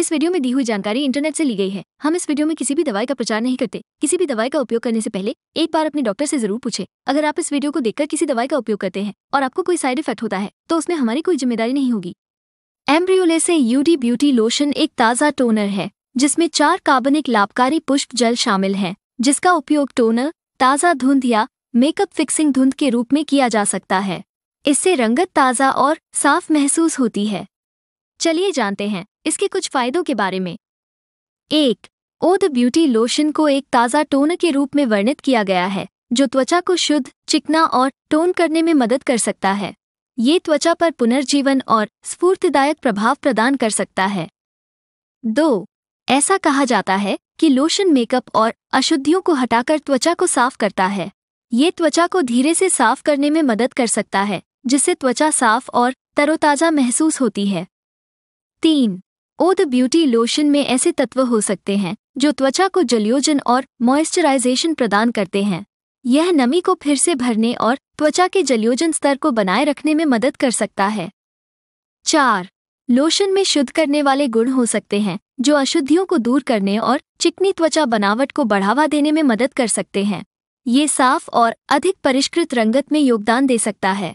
इस वीडियो में दी हुई जानकारी इंटरनेट से ली गई है हम इस वीडियो में किसी भी दवाई का प्रचार नहीं करते किसी भी दवाई का उपयोग करने से पहले एक बार अपने डॉक्टर से जरूर पूछे अगर आप इस वीडियो को देखकर किसी दवाई का उपयोग करते हैं और आपको कोई साइड इफेक्ट होता है तो उसमें हमारी कोई जिम्मेदारी नहीं होगी एम्ब्रियोले से यूडी ब्यूटी लोशन एक ताज़ा टोनर है जिसमें चार कार्बनिक लाभकारी पुष्प जल शामिल है जिसका उपयोग टोनर ताज़ा धुंध या मेकअप फिक्सिंग धुंध के रूप में किया जा सकता है इससे रंगत ताज़ा और साफ महसूस होती है चलिए जानते हैं इसके कुछ फायदों के बारे में एक ओ द ब्यूटी लोशन को एक ताज़ा टोन के रूप में वर्णित किया गया है जो त्वचा को शुद्ध चिकना और टोन करने में मदद कर सकता है ये त्वचा पर पुनर्जीवन और स्फूर्तिदायक प्रभाव प्रदान कर सकता है दो ऐसा कहा जाता है कि लोशन मेकअप और अशुद्धियों को हटाकर त्वचा को साफ करता है ये त्वचा को धीरे से साफ करने में मदद कर सकता है जिससे त्वचा साफ और तरोताजा महसूस होती है तीन ओ द ब्यूटी लोशन में ऐसे तत्व हो सकते हैं जो त्वचा को जलयोजन और मॉइस्चराइजेशन प्रदान करते हैं यह नमी को फिर से भरने और त्वचा के जलयोजन स्तर को बनाए रखने में मदद कर सकता है चार लोशन में शुद्ध करने वाले गुण हो सकते हैं जो अशुद्धियों को दूर करने और चिकनी त्वचा बनावट को बढ़ावा देने में मदद कर सकते हैं ये साफ और अधिक परिष्कृत रंगत में योगदान दे सकता है